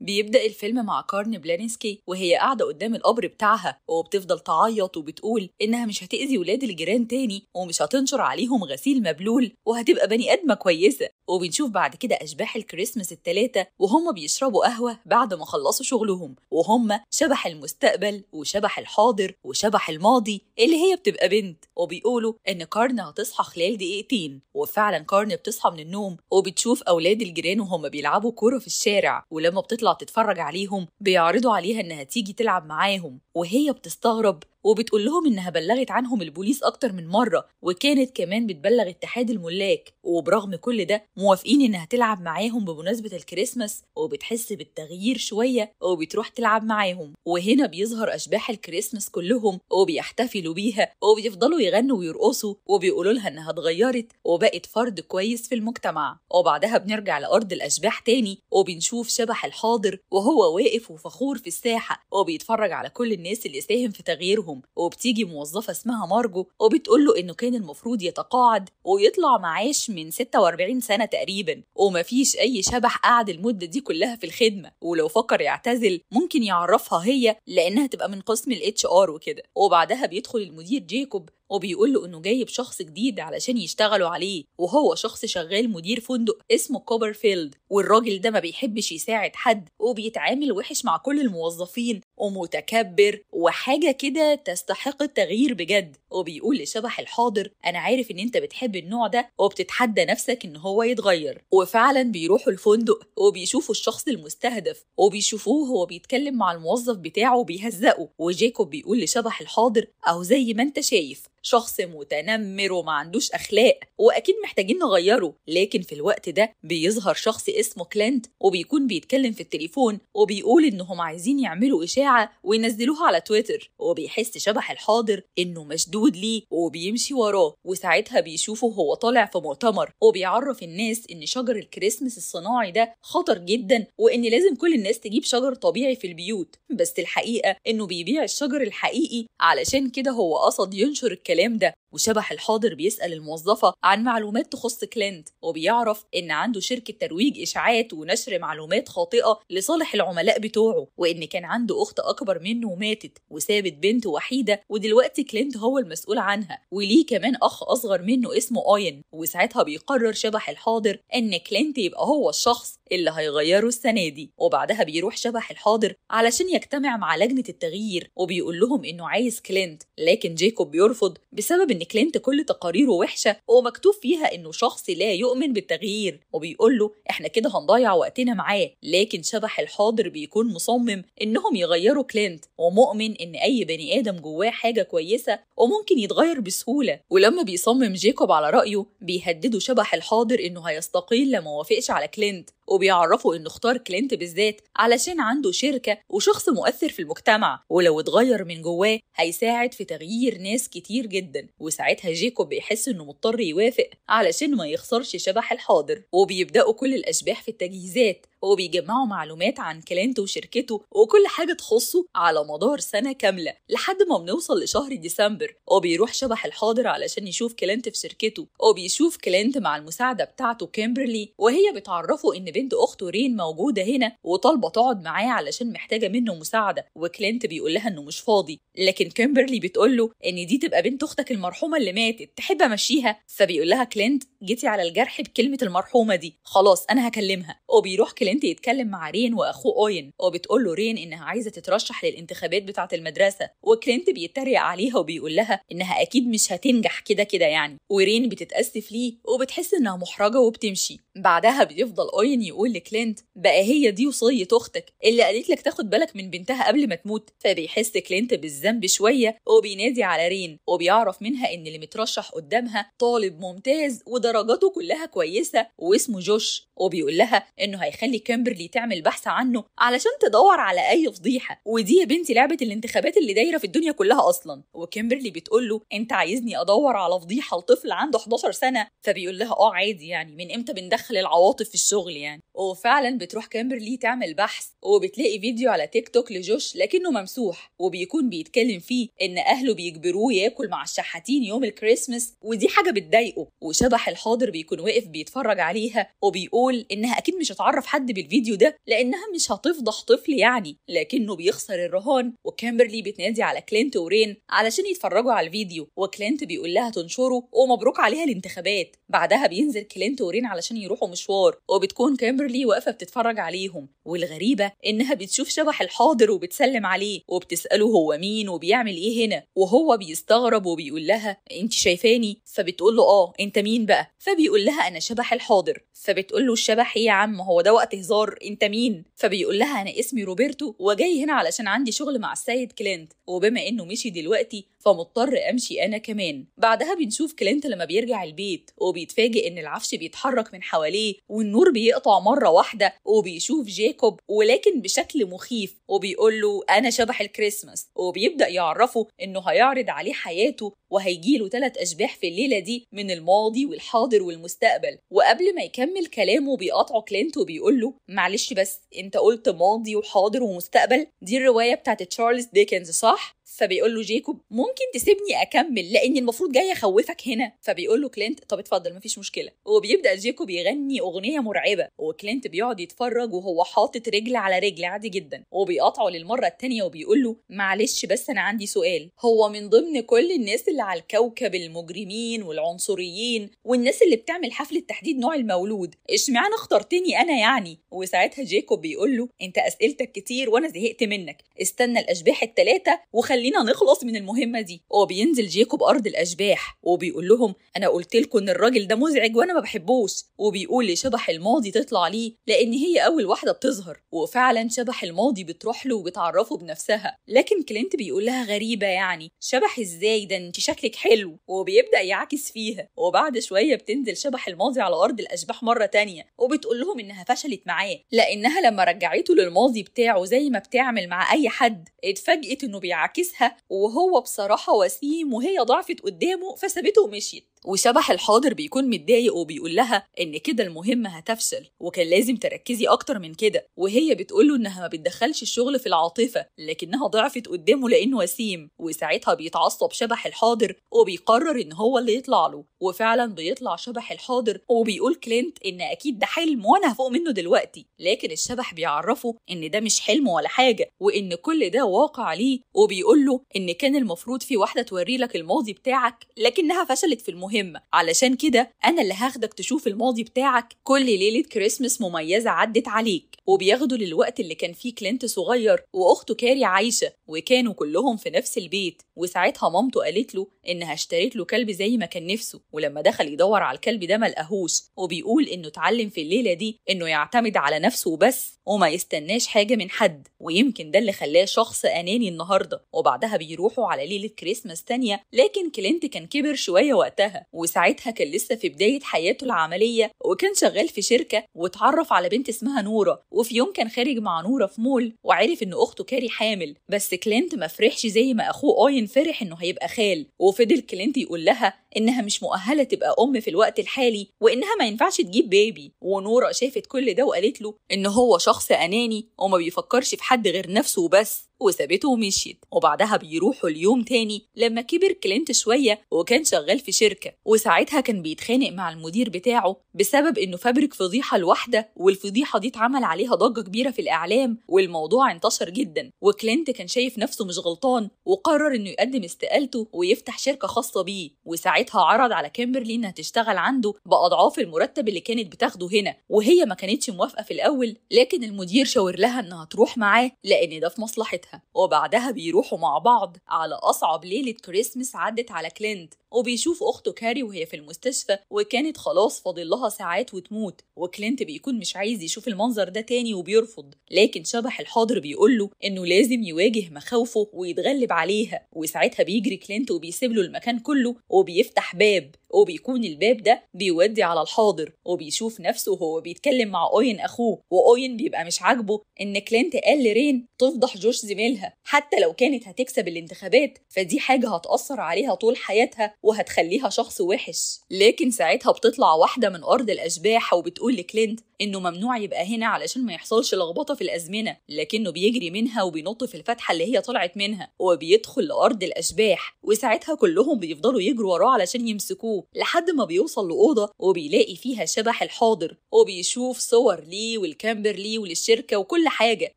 بيبدأ الفيلم مع كارن بلانسكي وهي قاعدة قدام القبر بتاعها وبتفضل تعيط وبتقول إنها مش هتأذي ولاد الجيران تاني ومش هتنشر عليهم غسيل مبلول وهتبقى بني آدمة كويسة وبنشوف بعد كده أشباح الكريسماس التلاتة وهم بيشربوا قهوة بعد ما خلصوا شغلهم وهم شبح المستقبل وشبح الحاضر وشبح الماضي اللي هي بتبقى بنت وبيقولوا إن كارن هتصحى خلال دقيقتين وفعلا كارن بتصحى من النوم وبتشوف أولاد الجيران وهم بيلعبوا كورة في الشارع ولما بتطلع تطلع تتفرج عليهم بيعرضوا عليها إنها تيجي تلعب معاهم وهي بتستغرب وبتقول لهم انها بلغت عنهم البوليس اكتر من مره وكانت كمان بتبلغ اتحاد الملاك وبرغم كل ده موافقين انها تلعب معاهم بمناسبه الكريسماس وبتحس بالتغيير شويه وبتروح تلعب معاهم وهنا بيظهر اشباح الكريسماس كلهم وبيحتفلوا بيها وبيفضلوا يغنوا ويرقصوا وبيقولوا لها انها اتغيرت وبقت فرد كويس في المجتمع وبعدها بنرجع لارض الاشباح تاني وبنشوف شبح الحاضر وهو واقف وفخور في الساحه وبيتفرج على كل الناس اللي ساهم في تغييرهم يوم وبتيجي موظفة اسمها مارجو وبتقول له إنه كان المفروض يتقاعد ويطلع معاش من 46 سنة تقريبا ومفيش أي شبح قعد المدة دي كلها في الخدمة ولو فكر يعتزل ممكن يعرفها هي لأنها تبقى من قسم الاتش ار وكده وبعدها بيدخل المدير جيكوب وبيقول له انه جايب شخص جديد علشان يشتغلوا عليه وهو شخص شغال مدير فندق اسمه كوبرفيلد والراجل ده ما بيحبش يساعد حد وبيتعامل وحش مع كل الموظفين ومتكبر وحاجة كده تستحق التغيير بجد وبيقول لشبح الحاضر أنا عارف إن أنت بتحب النوع ده وبتتحدى نفسك إن هو يتغير وفعلا بيروحوا الفندق وبيشوفوا الشخص المستهدف وبيشوفوه هو بيتكلم مع الموظف بتاعه وبيهزقه وجاكوب بيقول لشبح الحاضر أو زي ما أنت شايف شخص متنمر وما عندوش أخلاق وأكيد محتاجين نغيره لكن في الوقت ده بيظهر شخص اسمه كلينت وبيكون بيتكلم في التليفون وبيقول إنهم عايزين يعملوا إشاعة وينزلوها على تويتر وبيحس شبح الحاضر إنه مشدود ليه وبيمشي وراه وساعتها بيشوفه هو طالع في مؤتمر وبيعرف الناس إن شجر الكريسماس الصناعي ده خطر جدا وإن لازم كل الناس تجيب شجر طبيعي في البيوت بس الحقيقة إنه بيبيع الشجر الحقيقي علشان كده هو قصد ينشر الكلام ده وشبح الحاضر بيسأل الموظفة عن معلومات تخص كلينت وبيعرف إن عنده شركة ترويج إشاعات ونشر معلومات خاطئة لصالح العملاء بتوعه وإن كان عنده أخت أكبر منه وماتت وسابت بنت وحيدة ودلوقتي كلينت هو المسؤول عنها وليه كمان أخ أصغر منه اسمه آين وساعتها بيقرر شبح الحاضر إن كلينت يبقى هو الشخص اللي هيغيره السنة دي وبعدها بيروح شبح الحاضر علشان يجتمع مع لجنة التغيير وبيقول لهم إنه عايز كلينت لكن جيكوب بيرفض بسبب إن كلينت كل تقاريره وحشه ومكتوب فيها انه شخص لا يؤمن بالتغيير وبيقول له احنا كده هنضيع وقتنا معاه لكن شبح الحاضر بيكون مصمم انهم يغيروا كلينت ومؤمن ان اي بني ادم جواه حاجه كويسه وممكن يتغير بسهوله ولما بيصمم جيكوب على رايه بيهدده شبح الحاضر انه هيستقيل لما وافقش على كلينت وبيعرفوا انه اختار كلينت بالذات علشان عنده شركه وشخص مؤثر في المجتمع ولو اتغير من جواه هيساعد في تغيير ناس كتير جدا وساعتها جيكوب بيحس انه مضطر يوافق علشان ما يخسرش شبح الحاضر وبيبداوا كل الاشباح في التجهيزات وبيجمعوا معلومات عن كلانته وشركته وكل حاجة تخصه على مدار سنة كاملة لحد ما بنوصل لشهر ديسمبر وبيروح شبح الحاضر علشان يشوف كلانت في شركته وبيشوف كلانت مع المساعدة بتاعته كيمبرلي وهي بتعرفه إن بنت أخته رين موجودة هنا وطالبة تقعد معاه علشان محتاجة منه مساعدة وكلانت بيقول لها إنه مش فاضي لكن كيمبرلي بتقول له إن دي تبقى بنت أختك المرحومة اللي ماتت تحب أمشيها فبيقول لها كلانت جيتي على الجرح بكلمة المرحومة دي خلاص أنا هكلمها وبيروح كلانت كلينت يتكلم مع رين واخوه اوين وبتقول له رين انها عايزه تترشح للانتخابات بتاعه المدرسه وكلينت بيتريق عليها وبيقول لها انها اكيد مش هتنجح كده كده يعني ورين بتتاسف ليه وبتحس انها محرجه وبتمشي بعدها بيفضل اوين يقول لكلينت بقى هي دي وصيه اختك اللي قالت لك تاخد بالك من بنتها قبل ما تموت فبيحس كلينت بالذنب شويه وبينادي على رين وبيعرف منها ان اللي مترشح قدامها طالب ممتاز ودرجاته كلها كويسه واسمه جوش وبيقول لها انه هيخلي تخلي كامبرلي تعمل بحث عنه علشان تدور على اي فضيحه ودي يا بنتي لعبه الانتخابات اللي دايره في الدنيا كلها اصلا وكامبرلي بتقول له انت عايزني ادور على فضيحه لطفل عنده 11 سنه فبيقول لها اه عادي يعني من امتى بندخل العواطف في الشغل يعني وفعلا بتروح كامبرلي تعمل بحث وبتلاقي فيديو على تيك توك لجوش لكنه ممسوح وبيكون بيتكلم فيه ان اهله بيجبروه ياكل مع الشحاتين يوم الكريسماس ودي حاجه بتضايقه وشبح الحاضر بيكون واقف بيتفرج عليها وبيقول انها اكيد مش هتعرف حد حد بالفيديو ده لانها مش هتفضح طفل يعني لكنه بيخسر الرهان وكامبرلي بتنادي على كلينت ورين علشان يتفرجوا على الفيديو وكلينت بيقول لها تنشره ومبروك عليها الانتخابات بعدها بينزل كلينت ورين علشان يروحوا مشوار وبتكون كامبرلي واقفه بتتفرج عليهم والغريبه انها بتشوف شبح الحاضر وبتسلم عليه وبتساله هو مين وبيعمل ايه هنا وهو بيستغرب وبيقول لها انت شايفاني فبتقول له اه انت مين بقى فبيقول لها انا شبح الحاضر فبتقول له الشبح ايه يا عم هو ده وقت هزار انت مين فبيقول لها انا اسمي روبرتو وجاي هنا علشان عندي شغل مع السيد كلينت وبما انه مشي دلوقتي فمضطر امشي انا كمان بعدها بنشوف كلينت لما بيرجع البيت وبيتفاجئ ان العفش بيتحرك من حواليه والنور بيقطع مره واحده وبيشوف جاكوب ولكن بشكل مخيف وبيقول له انا شبح الكريسماس وبيبدا يعرفه انه هيعرض عليه حياته وهيجي له ثلاث اشباح في الليله دي من الماضي والحاضر والمستقبل وقبل ما يكمل كلامه بيقطعه كلينت وبيقول له معلش بس انت قلت ماضي وحاضر ومستقبل دي الروايه بتاعت تشارلز ديكنز صح فبيقول له جيكوب ممكن تسيبني اكمل لاني المفروض جايه اخوفك هنا فبيقول له كلينت طب اتفضل مفيش مشكله وبيبدا جيكوب يغني اغنيه مرعبه وكلينت بيقعد يتفرج وهو حاطط رجل على رجل عادي جدا وبيقاطعه للمره الثانيه وبيقول له معلش بس انا عندي سؤال هو من ضمن كل الناس اللي على الكوكب المجرمين والعنصريين والناس اللي بتعمل حفله تحديد نوع المولود اشمعنى اخترتني انا يعني وساعتها جيكوب بيقول له انت اسئلتك كتير وانا زهقت منك استنى الاشباح الثلاثه خلينا نخلص من المهمه دي وبينزل جيكوب ارض الاشباح وبيقول لهم انا قلت لكم ان الراجل ده مزعج وانا ما بحبوش وبيقول لشبح الماضي تطلع ليه لان هي اول واحده بتظهر وفعلا شبح الماضي بتروح له وبتعرفه بنفسها لكن كلينت بيقول لها غريبه يعني شبح ازاي ده انت شكلك حلو وبيبدا يعاكس فيها وبعد شويه بتنزل شبح الماضي على ارض الاشباح مره تانية وبتقول لهم انها فشلت معاه لانها لما رجعته للماضي بتاعه زي ما بتعمل مع اي حد اتفاجئت انه بيعكس لبسها وهو بصراحة وسيم وهي ضعفت قدامه فسابته ومشيت وشبح الحاضر بيكون متضايق وبيقول لها ان كده المهمه هتفشل وكان لازم تركزي اكتر من كده وهي بتقوله انها ما بتدخلش الشغل في العاطفه لكنها ضعفت قدامه لانه وسيم وساعتها بيتعصب شبح الحاضر وبيقرر ان هو اللي يطلع له وفعلا بيطلع شبح الحاضر وبيقول كلينت ان اكيد ده حلم وانا هفوق منه دلوقتي لكن الشبح بيعرفه ان ده مش حلم ولا حاجه وان كل ده واقع ليه وبيقوله ان كان المفروض في واحده توري لك الماضي بتاعك لكنها فشلت في المهمة مهمة علشان كده أنا اللي هاخدك تشوف الماضي بتاعك كل ليلة كريسمس مميزة عدت عليك وبياخدوا للوقت اللي كان فيه كلينت صغير وأخته كاري عايشة وكانوا كلهم في نفس البيت وساعتها مامته قالت له انها اشتريت له كلب زي ما كان نفسه ولما دخل يدور على الكلب ده ملقاهوش وبيقول انه اتعلم في الليله دي انه يعتمد على نفسه وبس وما يستناش حاجه من حد ويمكن ده اللي خلاه شخص اناني النهارده وبعدها بيروحوا على ليله كريسماس تانية لكن كلينت كان كبر شويه وقتها وساعتها كان لسه في بدايه حياته العمليه وكان شغال في شركه واتعرف على بنت اسمها نوره وفي يوم كان خارج مع نوره في مول وعرف ان اخته كاري حامل بس كلينت ما فرحش زي ما اخوه اوين فرح انه هيبقى خال وفضل كلينت يقول لها إنها مش مؤهلة تبقى أم في الوقت الحالي وإنها ما ينفعش تجيب بيبي ونورا شافت كل ده وقالت له إن هو شخص أناني وما بيفكرش في حد غير نفسه وبس وسابته ومشيت وبعدها بيروحوا اليوم تاني لما كبر كلينت شوية وكان شغال في شركة وساعتها كان بيتخانق مع المدير بتاعه بسبب إنه فبرك فضيحة لوحدة والفضيحة دي اتعمل عليها ضجة كبيرة في الإعلام والموضوع انتشر جدا وكلينت كان شايف نفسه مش غلطان وقرر إنه يقدم استقالته ويفتح شركه خاصه بيه وساعتها عرض على كيمبرلي انها تشتغل عنده باضعاف المرتب اللي كانت بتاخده هنا وهي ما كانتش موافقه في الاول لكن المدير شاور لها انها تروح معاه لان ده في مصلحتها وبعدها بيروحوا مع بعض على اصعب ليله كريسمس عدت على كلينت وبيشوف اخته كاري وهي في المستشفى وكانت خلاص فاضل لها ساعات وتموت وكلينت بيكون مش عايز يشوف المنظر ده تاني وبيرفض لكن شبح الحاضر بيقول له انه لازم يواجه مخاوفه ويتغلب عليها وساعتها بيجري كلينت وبيسيب له المكان كله وبيفتح باب وبيكون الباب ده بيودي على الحاضر وبيشوف نفسه وهو بيتكلم مع اوين اخوه واوين بيبقى مش عاجبه ان كلينت قال لرين تفضح جوش زميلها حتى لو كانت هتكسب الانتخابات فدي حاجه هتاثر عليها طول حياتها وهتخليها شخص وحش لكن ساعتها بتطلع واحده من ارض الاشباح وبتقول لكلينت انه ممنوع يبقى هنا علشان ما يحصلش لخبطه في الازمنه لكنه بيجري منها وبينط في الفتحه اللي هي طلعت منها وبيدخل لارض الاشباح وساعتها كلهم بيفضلوا يجروا وراه علشان يمسكوه لحد ما بيوصل لاوضه وبيلاقي فيها شبح الحاضر وبيشوف صور ليه والكامبر ليه وللشركه وكل حاجه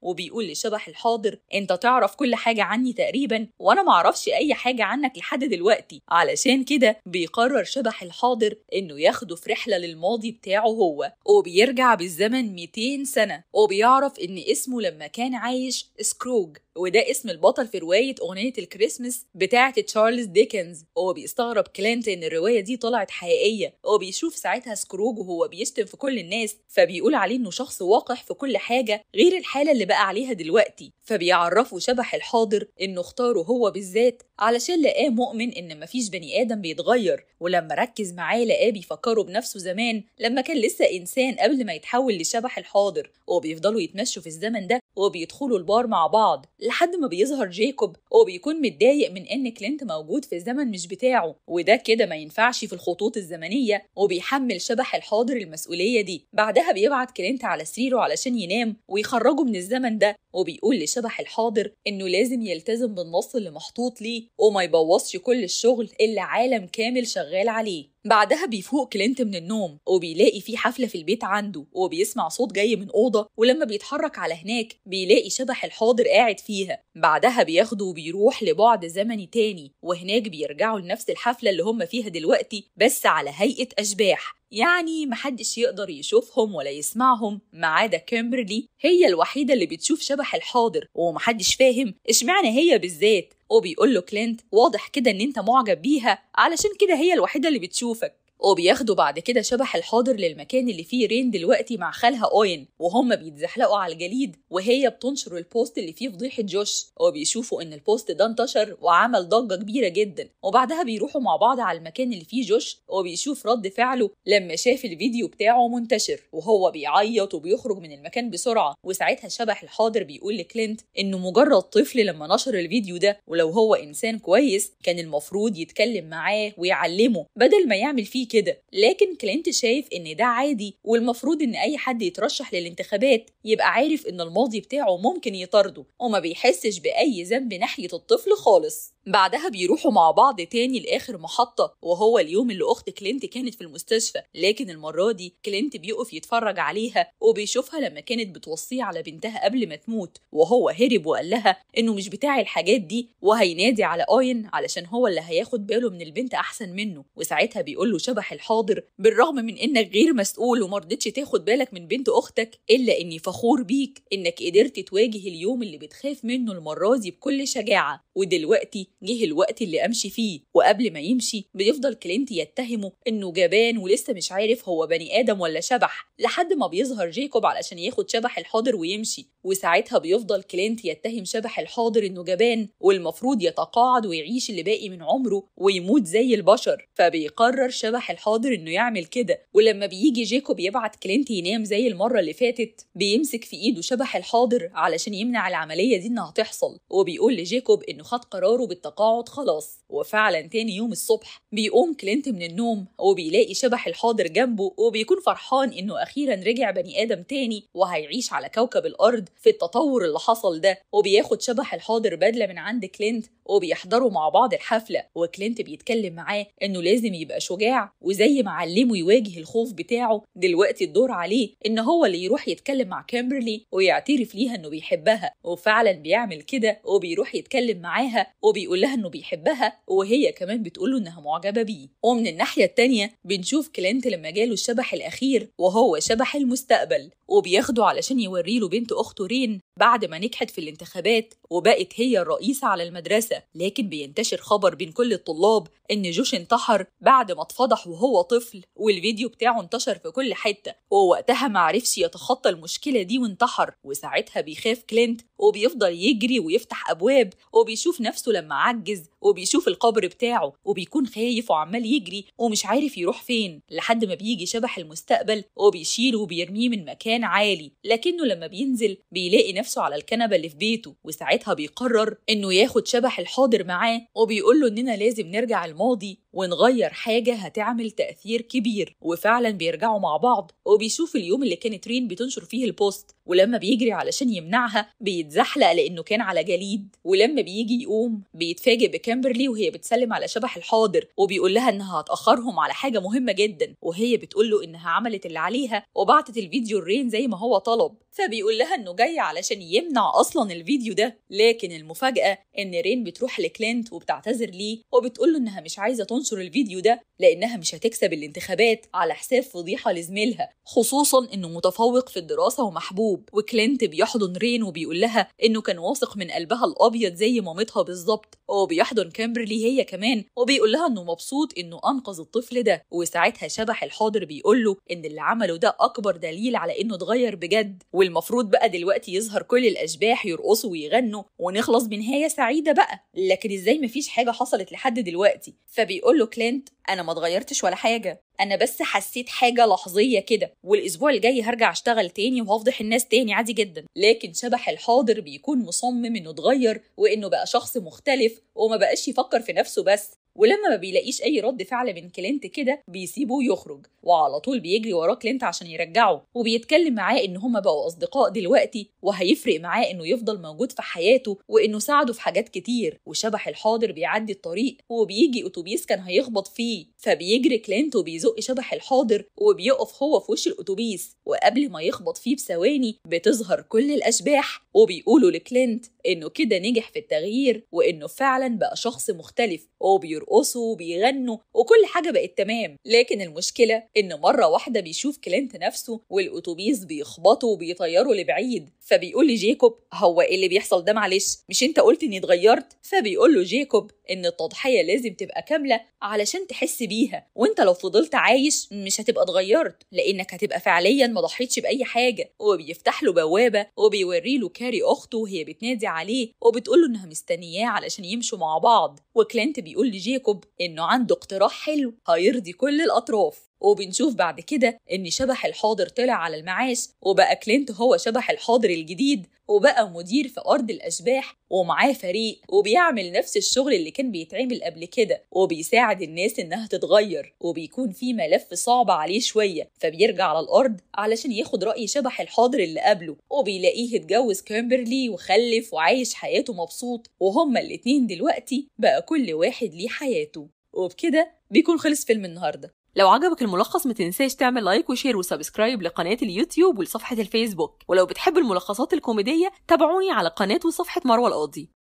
وبيقول لشبح الحاضر انت تعرف كل حاجه عني تقريبا وانا معرفش اي حاجه عنك لحد دلوقتي علشان كده بيقرر شبح الحاضر انه ياخده في رحله للماضي بتاعه هو وبيرجع بالزمن 200 سنة وبيعرف إن اسمه لما كان عايش سكروج وده اسم البطل في رواية أغنية الكريسماس بتاعة تشارلز ديكنز هو بيستغرب كلانت إن الرواية دي طلعت حقيقية هو بيشوف ساعتها سكروج وهو بيشتم في كل الناس فبيقول عليه إنه شخص وقح في كل حاجة غير الحالة اللي بقى عليها دلوقتي فبيعرفه شبح الحاضر إنه اختاره هو بالذات علشان لقاه مؤمن إن مفيش بني آدم بيتغير ولما ركز معاه لقاه بيفكره بنفسه زمان لما كان لسه إنسان قبل ما يتحول لشبح الحاضر وبيفضلوا يتمشوا في الزمن ده وبيدخلوا البار مع بعض لحد ما بيظهر جيكوب وبيكون متضايق من ان كلينت موجود في الزمن مش بتاعه وده كده ما ينفعش في الخطوط الزمنيه وبيحمل شبح الحاضر المسؤوليه دي بعدها بيبعت كلينت على سريره علشان ينام ويخرجه من الزمن ده وبيقول لشبح الحاضر انه لازم يلتزم بالنص اللي محطوط ليه وما يبوظش كل الشغل اللي عالم كامل شغال عليه بعدها بيفوق كلينت من النوم وبيلاقي في حفلة في البيت عنده وبيسمع صوت جاي من أوضة ولما بيتحرك على هناك بيلاقي شبح الحاضر قاعد فيها بعدها بياخده وبيروح لبعد زمني تاني وهناك بيرجعوا لنفس الحفلة اللي هم فيها دلوقتي بس على هيئة أشباح يعني محدش يقدر يشوفهم ولا يسمعهم ما عدا كيمبرلي هي الوحيدة اللي بتشوف شبح الحاضر ومحدش فاهم اشمعنى هي بالذات وبيقول له كلينت واضح كده ان انت معجب بيها علشان كده هي الوحيدة اللي بتشوفك وبياخدوا بعد كده شبح الحاضر للمكان اللي فيه رين دلوقتي مع خالها اوين وهم بيتزحلقوا على الجليد وهي بتنشر البوست اللي فيه فضيحه جوش وبيشوفوا ان البوست ده انتشر وعمل ضجه كبيره جدا وبعدها بيروحوا مع بعض على المكان اللي فيه جوش وبيشوف رد فعله لما شاف الفيديو بتاعه منتشر وهو بيعيط وبيخرج من المكان بسرعه وساعتها شبح الحاضر بيقول لكلينت انه مجرد طفل لما نشر الفيديو ده ولو هو انسان كويس كان المفروض يتكلم معاه ويعلمه بدل ما يعمل فيه كده لكن كلينت شايف ان ده عادي والمفروض ان اي حد يترشح للانتخابات يبقى عارف ان الماضي بتاعه ممكن يطارده وما بيحسش باي ذنب ناحيه الطفل خالص بعدها بيروحوا مع بعض تاني لآخر محطة وهو اليوم اللي أخت كلينت كانت في المستشفى لكن المرة دي كلينت بيقف يتفرج عليها وبيشوفها لما كانت بتوصيه على بنتها قبل ما تموت وهو هرب وقال لها إنه مش بتاع الحاجات دي وهينادي على اوين علشان هو اللي هياخد باله من البنت أحسن منه وساعتها بيقول له شبح الحاضر بالرغم من إنك غير مسؤول رضيتش تاخد بالك من بنت أختك إلا إني فخور بيك إنك قدرت تواجه اليوم اللي بتخاف منه المرة دي بكل شجاعة ودلوقتي جه الوقت اللي امشي فيه وقبل ما يمشي بيفضل كلينت يتهمه انه جبان ولسه مش عارف هو بني ادم ولا شبح لحد ما بيظهر جيكوب علشان ياخد شبح الحاضر ويمشي وساعتها بيفضل كلينت يتهم شبح الحاضر انه جبان والمفروض يتقاعد ويعيش اللي باقي من عمره ويموت زي البشر فبيقرر شبح الحاضر انه يعمل كده ولما بيجي جيكوب يبعت كلينت ينام زي المره اللي فاتت بيمسك في ايده شبح الحاضر علشان يمنع العمليه دي انها تحصل وبيقول لجيكوب انه خد قراره بالتقاعد التقاعد خلاص وفعلا تاني يوم الصبح بيقوم كلينت من النوم وبيلاقي شبح الحاضر جنبه وبيكون فرحان انه اخيرا رجع بني ادم تاني وهيعيش على كوكب الارض في التطور اللي حصل ده وبياخد شبح الحاضر بدله من عند كلينت وبيحضروا مع بعض الحفله وكلينت بيتكلم معاه انه لازم يبقى شجاع وزي ما علمه يواجه الخوف بتاعه دلوقتي الدور عليه ان هو اللي يروح يتكلم مع كامبرلي ويعترف ليها انه بيحبها وفعلا بيعمل كده وبيروح يتكلم معاها وبيقول بيقول لها انه بيحبها وهي كمان بتقول له انها معجبه بيه ومن الناحيه التانيه بنشوف كلينت لما جاله الشبح الاخير وهو شبح المستقبل وبياخده علشان يوريله بنت اخته رين بعد ما نجحت في الانتخابات وبقت هي الرئيسه على المدرسه لكن بينتشر خبر بين كل الطلاب ان جوش انتحر بعد ما اتفضح وهو طفل والفيديو بتاعه انتشر في كل حته ووقتها معرفش يتخطى المشكله دي وانتحر وساعتها بيخاف كلينت وبيفضل يجري ويفتح ابواب وبيشوف نفسه لما معجز وبيشوف القبر بتاعه وبيكون خايف وعمال يجري ومش عارف يروح فين لحد ما بيجي شبح المستقبل وبيشيله وبيرميه من مكان عالي لكنه لما بينزل بيلاقي نفسه على الكنبه اللي في بيته وساعتها بيقرر انه ياخد شبح الحاضر معاه وبيقول له اننا لازم نرجع الماضي ونغير حاجة هتعمل تأثير كبير وفعلا بيرجعوا مع بعض وبيشوف اليوم اللي كانت رين بتنشر فيه البوست ولما بيجري علشان يمنعها بيتزحلق لأنه كان على جليد ولما بيجي يقوم بيتفاجئ بكامبرلي وهي بتسلم على شبح الحاضر وبيقول لها إنها هتأخرهم على حاجة مهمة جدا وهي بتقول له إنها عملت اللي عليها وبعتت الفيديو لرين زي ما هو طلب فبيقول لها إنه جاي علشان يمنع أصلا الفيديو ده لكن المفاجأة إن رين بتروح لكلينت وبتعتذر ليه وبتقول له إنها مش عايزة تنشر الفيديو ده لأنها مش هتكسب الانتخابات على حساب فضيحة لزميلها خصوصا إنه متفوق في الدراسة ومحبوب وكلينت بيحضن رين وبيقول لها إنه كان واثق من قلبها الأبيض زي مامتها بالظبط وبيحضن كامبرلي هي كمان وبيقول لها إنه مبسوط إنه أنقذ الطفل ده وساعتها شبح الحاضر بيقول له إن اللي عمله ده أكبر دليل على إنه اتغير بجد والمفروض بقى دلوقتي يظهر كل الأشباح يرقصوا ويغنوا ونخلص بنهاية سعيدة بقى لكن إزاي مفيش حاجة حصلت لحد دلوقتي فبيقول بتقول له كلينت انا ما اتغيرتش ولا حاجه انا بس حسيت حاجه لحظيه كده والاسبوع الجاي هرجع اشتغل تاني وهفضح الناس تاني عادي جدا لكن شبح الحاضر بيكون مصمم انه اتغير وانه بقى شخص مختلف وما بقاش يفكر في نفسه بس ولما ما بيلاقيش اي رد فعل من كلينت كده بيسيبه يخرج وعلى طول بيجري وراه كلينت عشان يرجعه وبيتكلم معاه ان هما بقوا اصدقاء دلوقتي وهيفرق معاه انه يفضل موجود في حياته وانه ساعده في حاجات كتير وشبح الحاضر بيعدي الطريق وبيجي اتوبيس كان هيخبط فيه فبيجري كلينت وبيزق شبح الحاضر وبيقف هو في وش الاتوبيس وقبل ما يخبط فيه بثواني بتظهر كل الاشباح وبيقولوا لكلينت انه كده نجح في التغيير وانه فعلا بقى شخص مختلف وبيرقص بيرقصوا وبيغنوا وكل حاجه بقت تمام لكن المشكله ان مره واحده بيشوف كلينت نفسه والاتوبيس بيخبطه وبيطيره لبعيد فبيقول لجيكوب هو ايه اللي بيحصل ده معلش مش انت قلت اني اتغيرت فبيقول له جيكوب ان التضحيه لازم تبقى كامله علشان تحس بيها وانت لو فضلت عايش مش هتبقى اتغيرت لانك هتبقى فعليا ما ضحيتش باي حاجه وبيفتح له بوابه وبيوري له كاري اخته وهي بتنادي عليه وبتقول له انها مستنياه علشان يمشوا مع بعض وكلينت بيقول لجيكوب جيكوب إنه عنده اقتراح حلو هيرضي كل الأطراف وبنشوف بعد كده إن شبح الحاضر طلع على المعاش وبقى كلينت هو شبح الحاضر الجديد وبقى مدير في أرض الأشباح ومعاه فريق وبيعمل نفس الشغل اللي كان بيتعمل قبل كده وبيساعد الناس إنها تتغير وبيكون في ملف صعب عليه شوية فبيرجع على الأرض علشان ياخد رأي شبح الحاضر اللي قبله وبيلاقيه اتجوز كامبرلي وخلف وعايش حياته مبسوط وهما الاتنين دلوقتي بقى كل واحد ليه حياته وبكده بيكون خلص فيلم النهارده لو عجبك الملخص ما تنساش تعمل لايك وشير وسبسكرايب لقناة اليوتيوب ولصفحة الفيسبوك ولو بتحب الملخصات الكوميدية تابعوني على قناة وصفحة مروة القاضي